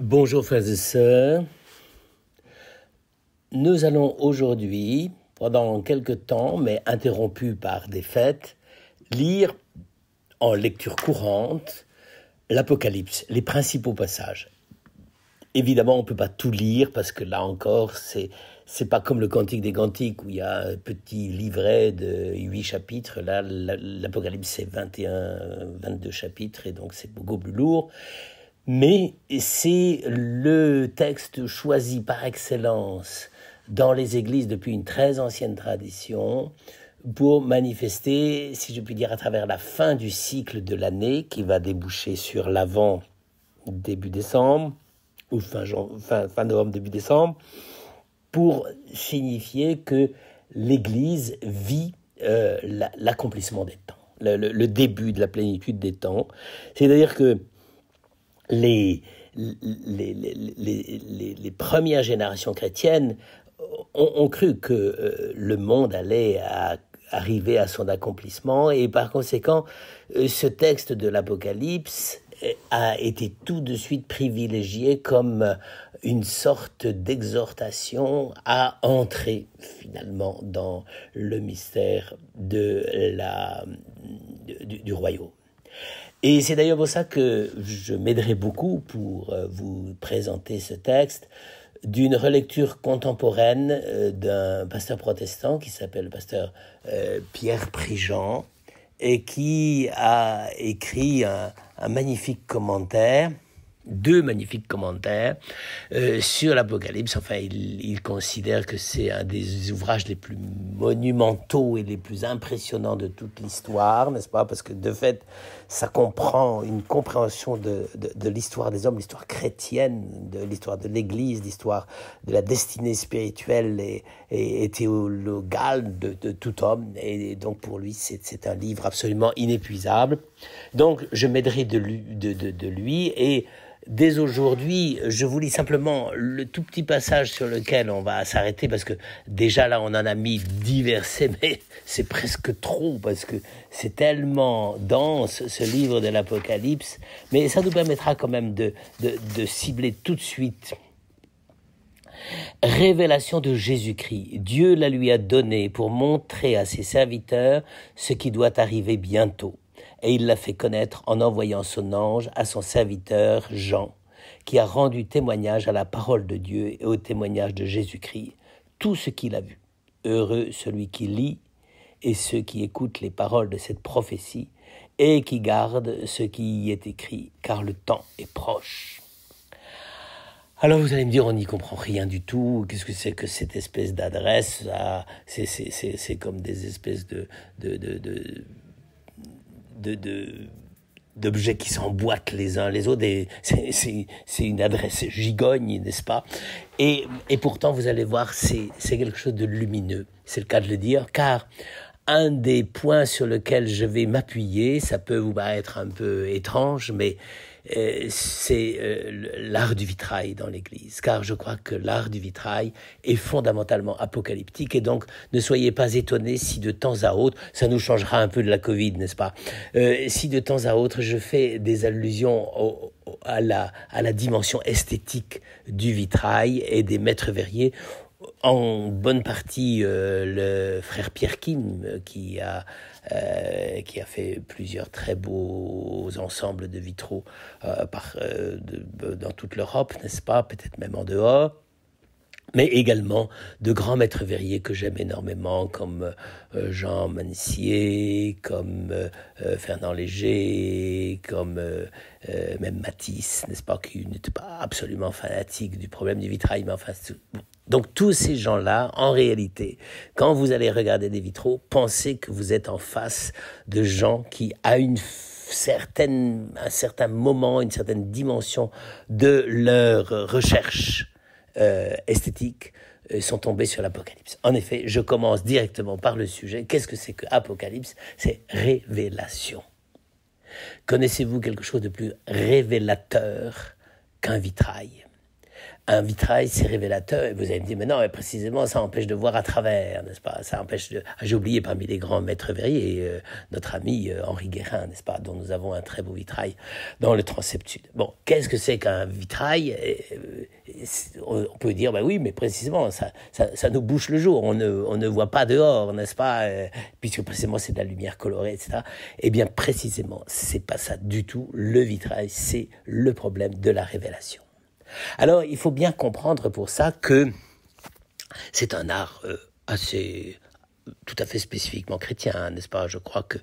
Bonjour frères et sœurs. Nous allons aujourd'hui, pendant quelques temps, mais interrompu par des fêtes, lire en lecture courante l'Apocalypse, les principaux passages. Évidemment, on ne peut pas tout lire parce que là encore, c'est n'est pas comme le Cantique des Cantiques où il y a un petit livret de huit chapitres. Là, l'Apocalypse, c'est 21, 22 chapitres et donc c'est beaucoup plus lourd mais c'est le texte choisi par excellence dans les églises depuis une très ancienne tradition pour manifester, si je puis dire, à travers la fin du cycle de l'année qui va déboucher sur l'avant début décembre, ou fin, fin, fin novembre, début décembre, pour signifier que l'Église vit euh, l'accomplissement des temps, le, début de la plénitude des temps. C'est-à-dire que les, les, les, les premières générations chrétiennes ont, cru que euh, le monde allait arriver à son accomplissement et par conséquent euh, ce texte de l'Apocalypse euh, a été tout de suite privilégié comme une sorte d'exhortation à entrer finalement dans le mystère de la, du, du royaume. Et c'est d'ailleurs pour ça que je m'aiderai beaucoup pour euh, vous présenter ce texte d'une relecture contemporaine euh, d'un pasteur protestant qui s'appelle le pasteur euh, Pierre Prigent et qui a écrit un, un magnifique commentaire deux magnifiques commentaires euh, sur l'Apocalypse. Enfin, il, il, considère que c'est un des ouvrages les plus monumentaux et les plus impressionnants de toute l'histoire, n'est-ce pas Parce que de fait, ça comprend une compréhension de, de, de l'histoire des hommes, l'histoire chrétienne, de l'histoire de l'Église, l'histoire de la destinée spirituelle et, et, théologale de, de, tout homme. Et donc pour lui, c'est un livre absolument inépuisable. Donc je m'aiderai de lui, et dès aujourd'hui, je vous lis simplement le tout petit passage sur lequel on va s'arrêter parce que déjà là, on en a mis divers, mais c'est presque trop parce que c'est tellement dense ce livre de l'Apocalypse. Mais ça nous permettra quand même de, de cibler tout de suite. Révélation de Jésus-Christ. Dieu la lui a donnée pour montrer à ses serviteurs ce qui doit arriver bientôt et il l'a fait connaître en envoyant son ange à son serviteur Jean, qui a rendu témoignage à la parole de Dieu et au témoignage de Jésus-Christ, tout ce qu'il a vu. Heureux celui qui lit et ceux qui écoutent les paroles de cette prophétie et qui gardent ce qui y est écrit, car le temps est proche. Alors vous allez me dire, on n'y comprend rien du tout. Qu'est-ce que c'est que cette espèce d'adresse C'est comme des espèces de, de de, d'objets qui s'emboîtent les uns les autres. C'est une adresse gigogne, n'est-ce pas et, et, pourtant, vous allez voir, c'est quelque chose de lumineux. C'est le cas de le dire, car un des points sur lequel je vais m'appuyer, ça peut vous paraître un peu étrange, mais euh, c'est euh, l'art du vitrail dans l'Église, car je crois que l'art du vitrail est fondamentalement apocalyptique, et donc ne soyez pas étonnés si de temps à autre, ça nous changera un peu de la Covid, n'est-ce pas euh, Si de temps à autre je fais des allusions à la dimension esthétique du vitrail et des maîtres verriers, en bonne partie euh, le frère Pierre Kim euh, euh, qui a, fait plusieurs très beaux ensembles de vitraux dans toute l'Europe, n'est-ce pas Peut-être même en dehors mais également de grands maîtres verriers que j'aime énormément, comme euh, Jean Manissier, comme euh, euh, Fernand Léger, comme même Matisse, n'est-ce pas, qui n'était pas absolument fanatique du problème du vitrail, mais enfin... Donc tous ces gens-là, en réalité, quand vous allez regarder des vitraux, pensez que vous êtes en face de gens qui, à une certaine, un certain moment, une certaine dimension de leur recherche, euh, esthétiques euh, sont tombés sur l'Apocalypse. En effet, je commence directement par le sujet. Qu'est-ce que c'est que l'Apocalypse C'est révélation. Connaissez-vous quelque chose de plus révélateur qu'un vitrail un vitrail, c'est révélateur. vous allez me dire, mais non, mais précisément, ça empêche de voir à travers, n'est-ce pas Ça empêche de... Ah, j'ai oublié parmi les grands maîtres verriers, euh, notre ami euh, Henri Guérin, n'est-ce pas Dont nous avons un très beau vitrail dans le transept sud. Bon, qu'est-ce que c'est qu'un vitrail euh, On peut dire, bah oui, mais précisément, ça, ça, nous bouche le jour. On ne, on ne voit pas dehors, n'est-ce pas Puisque précisément, c'est de la lumière colorée, etc. Eh bien, précisément, c'est pas ça du tout. Le vitrail, c'est le problème de la révélation. Alors, il faut bien comprendre pour ça que c'est un art euh, assez tout à fait spécifiquement chrétien, hein, n'est-ce pas Je crois que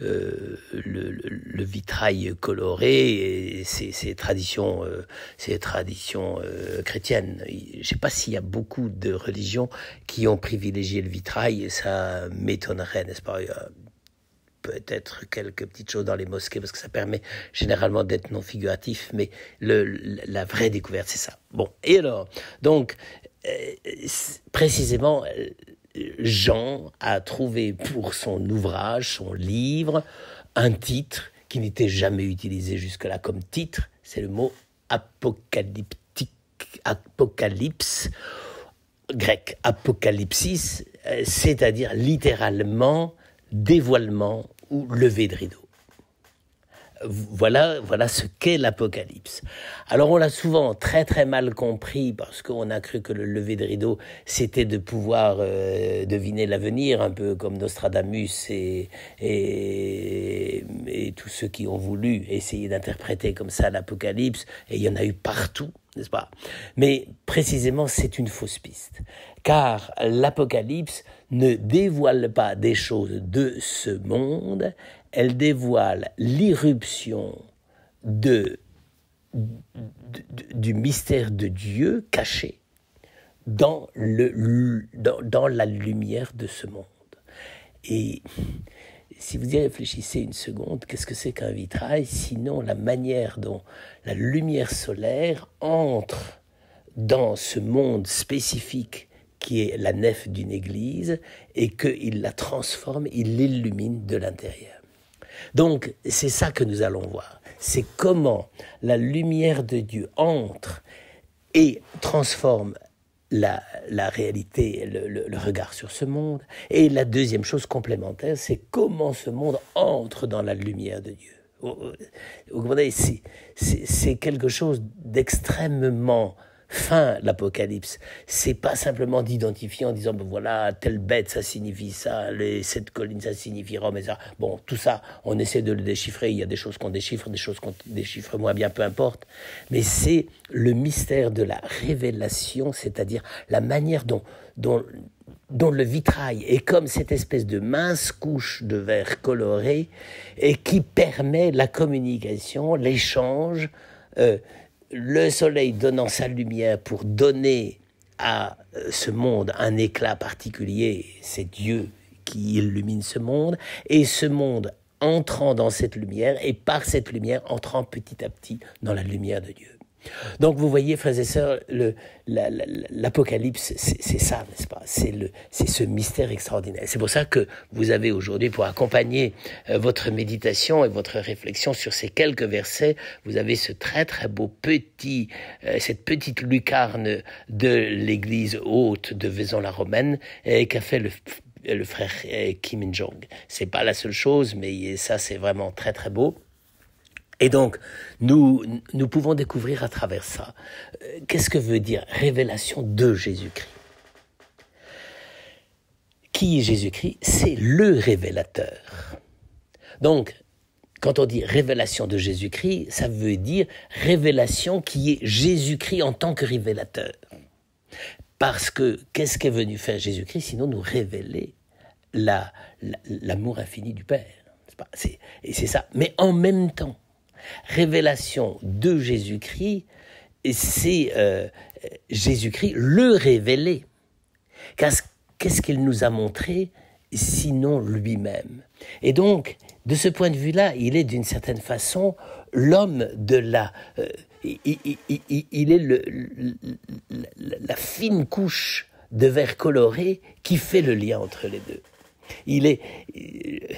euh, le, vitrail coloré, c'est tradition, traditions c'est tradition euh, chrétienne. Je ne sais pas s'il y a beaucoup de religions qui ont privilégié le vitrail, ça m'étonnerait, n'est-ce pas peut-être quelques petites choses dans les mosquées, parce que ça permet généralement d'être non figuratif, mais le, la vraie découverte, c'est ça. Bon, et alors Donc, euh, précisément, euh, Jean a trouvé pour son ouvrage, son livre, un titre qui n'était jamais utilisé jusque-là comme titre, c'est le mot apocalyptique, apocalypse, grec apocalypsis, euh, c'est-à-dire littéralement dévoilement ou lever de rideau. Voilà, voilà ce qu'est l'Apocalypse. Alors on l'a souvent très très mal compris parce qu'on a cru que le lever de rideau c'était de pouvoir euh, deviner l'avenir, un peu comme Nostradamus et, et, et tous ceux qui ont voulu essayer d'interpréter comme ça l'Apocalypse, et il y en a eu partout, n'est-ce pas Mais précisément c'est une fausse piste, car l'Apocalypse ne dévoile pas des choses de ce monde, elle dévoile l'irruption de, du mystère de Dieu caché dans la lumière de ce monde. Et si vous y réfléchissez une seconde, qu'est-ce que c'est qu'un vitrail Sinon la manière dont la lumière solaire entre dans ce monde spécifique qui est la nef d'une église, et qu'il la transforme, il l'illumine de l'intérieur. Donc, c'est ça que nous allons voir. C'est comment la lumière de Dieu entre et transforme la, réalité, le, le, regard sur ce monde. Et la deuxième chose complémentaire, c'est comment ce monde entre dans la lumière de Dieu. Vous comprenez, c'est quelque chose d'extrêmement fin l'Apocalypse. C'est pas simplement d'identifier en disant, ben voilà, telle bête, ça signifie ça, les sept collines, ça signifie Rome et ça. Bon, tout ça, on essaie de le déchiffrer. Il y a des choses qu'on déchiffre, des choses qu'on déchiffre moins bien, peu importe. Mais c'est le mystère de la révélation, c'est-à-dire la manière dont, dont le vitrail est comme cette espèce de mince couche de verre coloré et qui permet la communication, l'échange, euh, le soleil donnant sa lumière pour donner à euh, ce monde un éclat particulier, c'est Dieu qui illumine ce monde, et ce monde entrant dans cette lumière, et par cette lumière entrant petit à petit dans la lumière de Dieu. Donc vous voyez, frères et sœurs, l'Apocalypse, c'est ça, n'est-ce pas C'est ce mystère extraordinaire. C'est pour ça que vous avez aujourd'hui, pour accompagner euh, votre méditation et votre réflexion sur ces quelques versets, vous avez ce très très beau petit, euh, cette petite lucarne de l'église haute de Vaison-la-Romaine euh, qu'a fait le frère Kim Jong. C'est pas la seule chose, mais ça c'est vraiment très très beau. Et donc, nous, pouvons découvrir à travers ça, euh, qu'est-ce que veut dire révélation de Jésus-Christ Qui est Jésus-Christ C'est le révélateur. Donc, quand on dit révélation de Jésus-Christ, ça veut dire révélation qui est Jésus-Christ en tant que révélateur. Parce que qu'est-ce qu'est venu faire Jésus-Christ sinon nous révéler l'amour infini du Père Et c'est ça. Mais en même temps, révélation de Jésus-Christ, c'est euh, Jésus-Christ le révélé. Qu'est-ce qu'il nous a montré sinon lui-même Et donc, de ce point de vue-là, il est d'une certaine façon l'homme de la... Euh, il, est le, la fine couche de verre coloré qui fait le lien entre les deux. Il est, euh,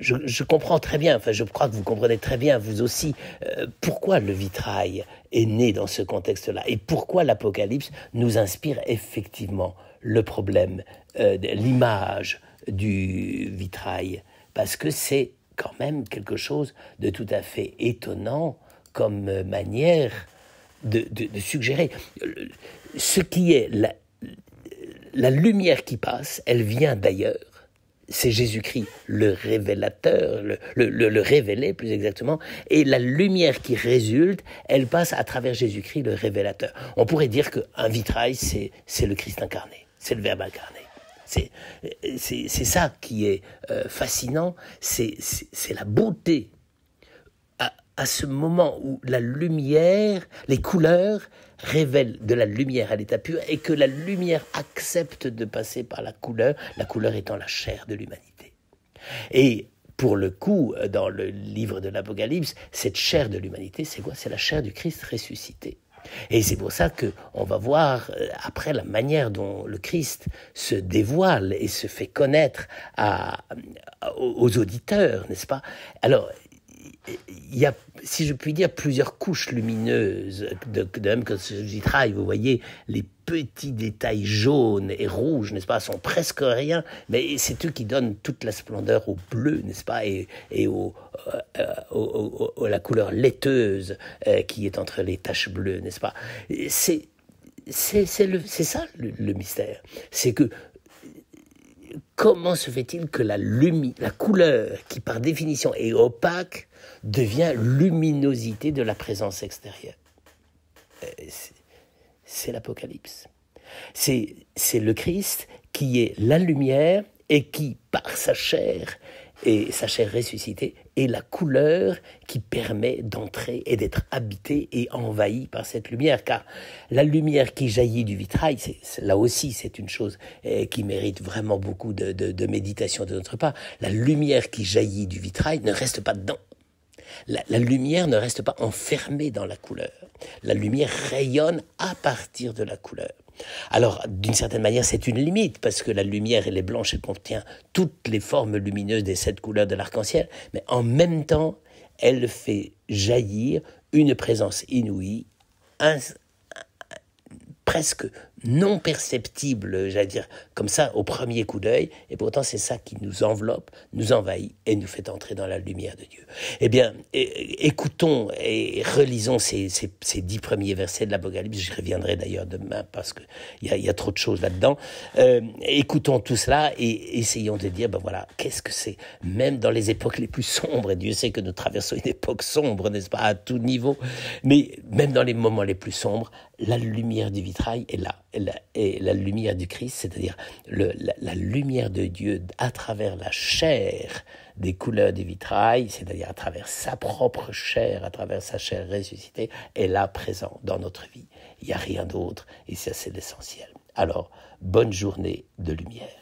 je, comprends très bien, enfin je crois que vous comprenez très bien, vous aussi, euh, pourquoi le vitrail est né dans ce contexte-là et pourquoi l'Apocalypse nous inspire effectivement le problème, euh, l'image du vitrail, parce que c'est quand même quelque chose de tout à fait étonnant comme euh, manière de, suggérer. Ce qui est la lumière qui passe, elle vient d'ailleurs c'est Jésus-Christ, le révélateur, le, révélé plus exactement, et la lumière qui résulte, elle passe à travers Jésus-Christ, le révélateur. On pourrait dire qu'un vitrail, c'est le Christ incarné, c'est le Verbe incarné. C'est ça qui est euh, fascinant, c'est la beauté à ce moment où la lumière, les couleurs, révèle de la lumière à l'état pur et que la lumière accepte de passer par la couleur, la couleur étant la chair de l'humanité. Et pour le coup, dans le livre de l'Apocalypse, cette chair de l'humanité, c'est quoi C'est la chair du Christ ressuscité. Et c'est pour ça que on va voir euh, après la manière dont le Christ se dévoile et se fait connaître aux auditeurs, n'est-ce pas Alors, il y a, si je puis dire, plusieurs couches lumineuses. De, de même que ce vitrail, vous voyez, les petits détails jaunes et rouges, n'est-ce pas, sont presque rien, mais c'est eux qui donnent toute la splendeur au bleu, n'est-ce pas, et, et au, euh, la couleur laiteuse euh, qui est entre les taches bleues, n'est-ce pas. C'est c'est ça le, le mystère. C'est que comment se fait-il que la, la couleur, qui par définition est opaque, devient luminosité de la présence extérieure euh, C'est l'Apocalypse. C'est le Christ qui est la lumière et qui, par sa chair, et sa chair ressuscitée est la couleur qui permet d'entrer et d'être habité et envahi par cette lumière. Car la lumière qui jaillit du vitrail, c'est, là aussi c'est une chose euh, qui mérite vraiment beaucoup de, de, de, méditation de notre part, la lumière qui jaillit du vitrail ne reste pas dedans. La, la lumière ne reste pas enfermée dans la couleur. La lumière rayonne à partir de la couleur. Alors, d'une certaine manière, c'est une limite, parce que la lumière, elle est blanche, elle contient toutes les formes lumineuses des sept couleurs de l'arc-en-ciel, mais en même temps, elle fait jaillir une présence inouïe, presque non perceptible, j'allais dire, comme ça, au premier coup d'œil, et pourtant c'est ça qui nous enveloppe, nous envahit et nous fait entrer dans la lumière de Dieu. Eh bien, écoutons et relisons ces, ces, dix premiers versets de l'Apocalypse, je reviendrai d'ailleurs demain parce qu'il y a, y a trop de choses là-dedans. Euh, écoutons tout cela et essayons de dire, ben voilà, qu'est-ce que c'est Même dans les époques les plus sombres, et Dieu sait que nous traversons une époque sombre, n'est-ce pas, à tout niveau, mais même dans les moments les plus sombres, la lumière du vitrail est là et la lumière du Christ, c'est-à-dire la, lumière de Dieu à travers la chair des couleurs des vitrailles, c'est-à-dire à travers sa propre chair, à travers sa chair ressuscitée, est là présent dans notre vie. Il n'y a rien d'autre et ça c'est l'essentiel. Alors, bonne journée de lumière.